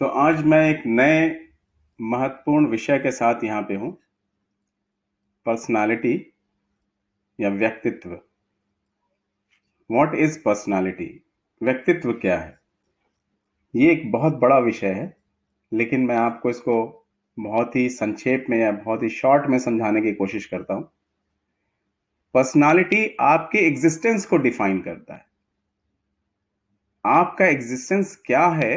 तो आज मैं एक नए महत्वपूर्ण विषय के साथ यहाँ पे हूँ पर्सनालिटी या व्यक्तित्व वॉट इज पर्सनालिटी व्यक्तित्व क्या है ये एक बहुत बड़ा विषय है लेकिन मैं आपको इसको बहुत ही संक्षेप में या बहुत ही शॉर्ट में समझाने की कोशिश करता हूँ पर्सनालिटी आपके एग्जिस्टेंस को डिफाइन करता है आपका एग्जिस्टेंस क्या है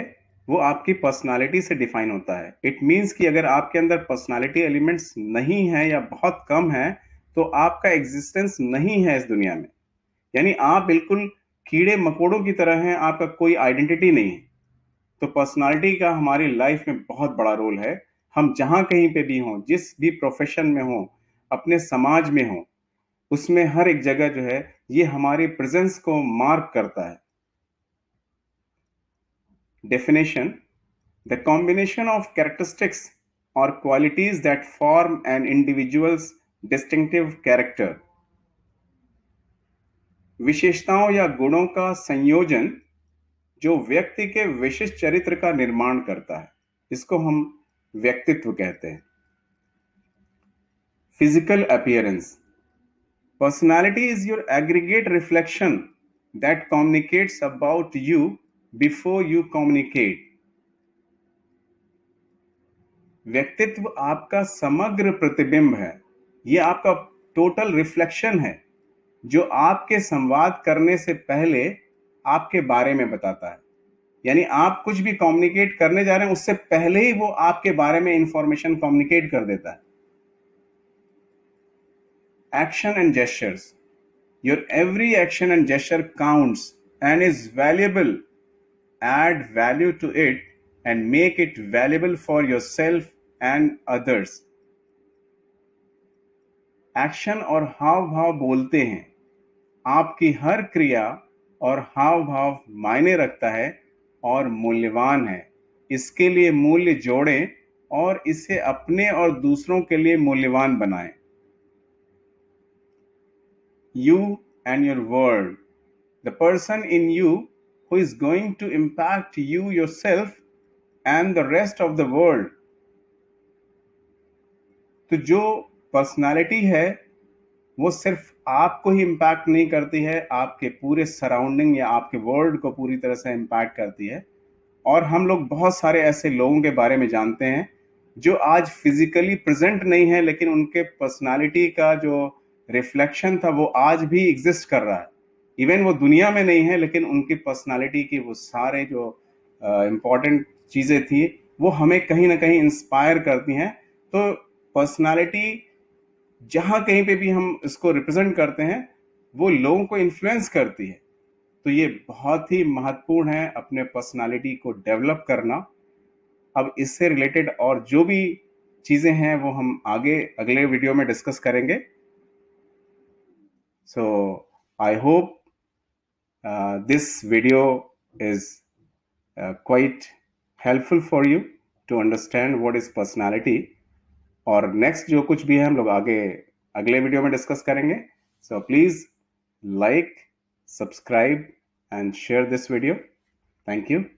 वो आपकी पर्सनालिटी से डिफाइन होता है इट मींस कि अगर आपके अंदर पर्सनालिटी एलिमेंट्स नहीं है या बहुत कम है तो आपका एग्जिस्टेंस नहीं है इस दुनिया में यानी आप बिल्कुल कीड़े मकोड़ों की तरह हैं आपका कोई आइडेंटिटी नहीं है तो पर्सनालिटी का हमारी लाइफ में बहुत बड़ा रोल है हम जहां कहीं पे भी हों जिस भी प्रोफेशन में हों अपने समाज में हों उसमें हर एक जगह जो है ये हमारे प्रेजेंस को मार्क करता है definition the combination of characteristics or qualities that form an individual's distinctive character विशेषताओं या गुणों का संयोजन जो व्यक्ति के विशिष्ट चरित्र का निर्माण करता है इसको हम व्यक्तित्व कहते हैं physical appearance personality is your aggregate reflection that communicates about you before you communicate व्यक्तित्व आपका समग्र प्रतिबिंब है यह आपका टोटल रिफ्लेक्शन है जो आपके संवाद करने से पहले आपके बारे में बताता है यानी आप कुछ भी कम्युनिकेट करने जा रहे हैं उससे पहले ही वो आपके बारे में इंफॉर्मेशन कम्युनिकेट कर देता है action and gestures your every action and gesture counts and is valuable add value to it and make it valuable for yourself and others. Action और हाव भाव बोलते हैं आपकी हर क्रिया और हाव भाव मायने रखता है और मूल्यवान है इसके लिए मूल्य जोड़ें और इसे अपने और दूसरों के लिए मूल्यवान बनाएं you and your world. The person in you who is going to impact you yourself and the rest of the world तो जो पर्सनालिटी है वो सिर्फ आपको ही इम्पैक्ट नहीं करती है आपके पूरे सराउंडिंग या आपके वर्ल्ड को पूरी तरह से इम्पैक्ट करती है और हम लोग बहुत सारे ऐसे लोगों के बारे में जानते हैं जो आज फिजिकली प्रेजेंट नहीं है लेकिन उनके पर्सनालिटी का जो रिफ्लेक्शन था वो आज भी एग्जिस्ट कर रहा है इवन वो दुनिया में नहीं है लेकिन उनकी पर्सनालिटी की वो सारे जो इम्पोर्टेंट चीज़ें थी वो हमें कहीं ना कहीं इंस्पायर करती हैं तो पर्सनालिटी जहाँ कहीं पे भी हम इसको रिप्रेजेंट करते हैं वो लोगों को इन्फ्लुएंस करती है तो ये बहुत ही महत्वपूर्ण है अपने पर्सनालिटी को डेवलप करना अब इससे रिलेटेड और जो भी चीज़ें हैं वो हम आगे अगले वीडियो में डिस्कस करेंगे so I hope Uh, this video is uh, quite helpful for you to understand what is personality. Or next, jo kuch bhi hai, log aage, agle video mein discuss karenge. So please like, subscribe, and share this video. Thank you.